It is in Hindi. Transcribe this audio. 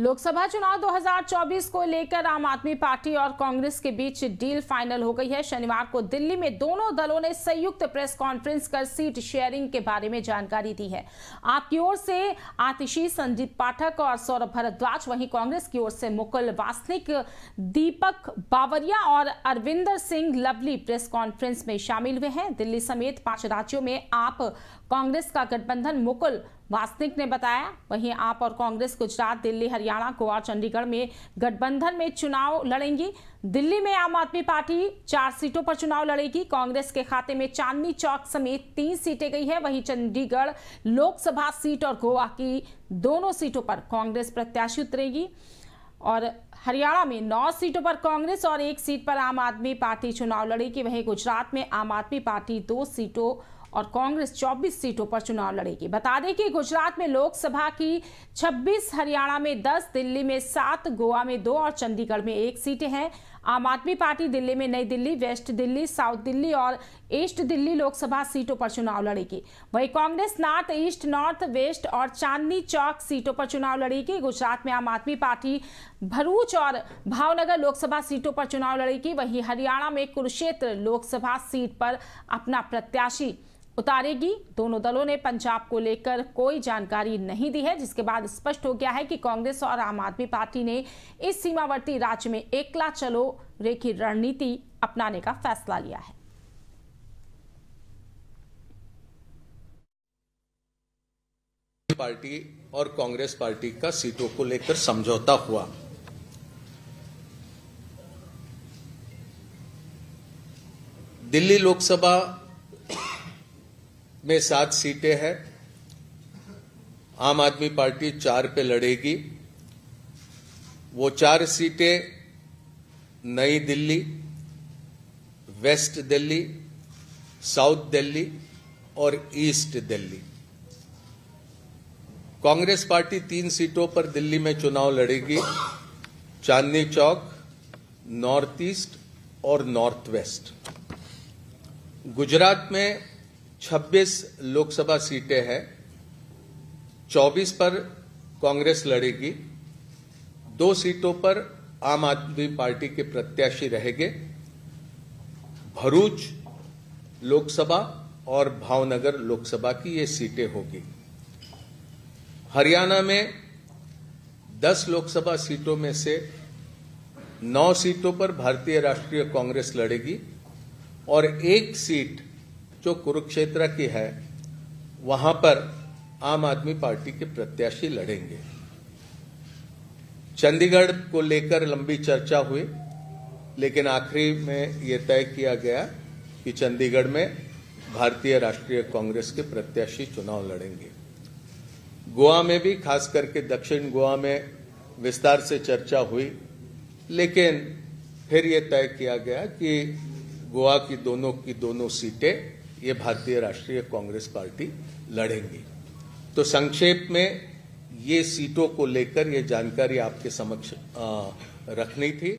लोकसभा चुनाव 2024 को लेकर आम आदमी पार्टी और कांग्रेस के बीच डील फाइनल हो गई है शनिवार को दिल्ली में दोनों दलों ने संयुक्त प्रेस कॉन्फ्रेंस कर सीट शेयरिंग के बारे में जानकारी दी है आपकी ओर से आतिशी संदीप पाठक और सौरभ भरद्वाज वहीं कांग्रेस की ओर से मुकुल वासनिक दीपक बावरिया और अरविंदर सिंह लवली प्रेस कॉन्फ्रेंस में शामिल हुए हैं दिल्ली समेत पांच राज्यों में आप कांग्रेस का गठबंधन मुकुल वासनिक ने बताया वहीं आप और कांग्रेस गुजरात दिल्ली हरियाणा हरियाणा गोवा चंडीगढ़ में गठबंधन में चुनाव लड़ेंगी दिल्ली में आम आदमी पार्टी चार सीटों पर चुनाव लड़ेगी कांग्रेस के खाते में चांदनी चौक समेत तीन सीटें गई है वहीं चंडीगढ़ लोकसभा सीट और गोवा की दोनों सीटों पर कांग्रेस प्रत्याशी उतरेगी और हरियाणा में नौ सीटों पर कांग्रेस और एक सीट पर आम आदमी पार्टी चुनाव लड़ेगी वहीं गुजरात में आम आदमी पार्टी दो सीटों और कांग्रेस 24 सीटों पर चुनाव लड़ेगी बता दें कि गुजरात में लोकसभा की 26 हरियाणा में 10 दिल्ली में 7 गोवा में 2 और चंडीगढ़ में एक सीटें हैं आम आदमी पार्टी दिल्ली में नई दिल्ली वेस्ट दिल्ली साउथ दिल्ली और ईस्ट दिल्ली लोकसभा सीटों पर चुनाव लड़ेगी वहीं Congress north east north west और चांदनी चौक सीटों पर चुनाव लड़ेगी गुजरात में आम आदमी पार्टी भरूच और भावनगर लोकसभा सीटों पर चुनाव लड़ेगी वहीं हरियाणा में कुरुक्षेत्र लोकसभा सीट पर अपना प्रत्याशी उतारेगी दोनों दलों ने पंजाब को लेकर कोई जानकारी नहीं दी है जिसके बाद स्पष्ट हो गया है कि कांग्रेस और आम आदमी पार्टी ने इस सीमावर्ती राज्य में एकला चलो रेखी रणनीति अपनाने का फैसला लिया है पार्टी और कांग्रेस पार्टी का सीटों को लेकर समझौता हुआ दिल्ली लोकसभा में सात सीटें हैं आम आदमी पार्टी चार पे लड़ेगी वो चार सीटें नई दिल्ली वेस्ट दिल्ली साउथ दिल्ली और ईस्ट दिल्ली कांग्रेस पार्टी तीन सीटों पर दिल्ली में चुनाव लड़ेगी चांदनी चौक नॉर्थ ईस्ट और नॉर्थ वेस्ट गुजरात में 26 लोकसभा सीटें हैं 24 पर कांग्रेस लड़ेगी दो सीटों पर आम आदमी पार्टी के प्रत्याशी रहेंगे भरूच लोकसभा और भावनगर लोकसभा की ये सीटें होगी हरियाणा में 10 लोकसभा सीटों में से 9 सीटों पर भारतीय राष्ट्रीय कांग्रेस लड़ेगी और एक सीट जो कुरुक्षेत्र की है वहां पर आम आदमी पार्टी के प्रत्याशी लड़ेंगे चंडीगढ़ को लेकर लंबी चर्चा हुई लेकिन आखिरी में ये तय किया गया कि चंडीगढ़ में भारतीय राष्ट्रीय कांग्रेस के प्रत्याशी चुनाव लड़ेंगे गोवा में भी खास करके दक्षिण गोवा में विस्तार से चर्चा हुई लेकिन फिर यह तय किया गया कि गोवा की दोनों की दोनों सीटें ये भारतीय राष्ट्रीय कांग्रेस पार्टी लड़ेंगी तो संक्षेप में ये सीटों को लेकर ये जानकारी आपके समक्ष रखनी थी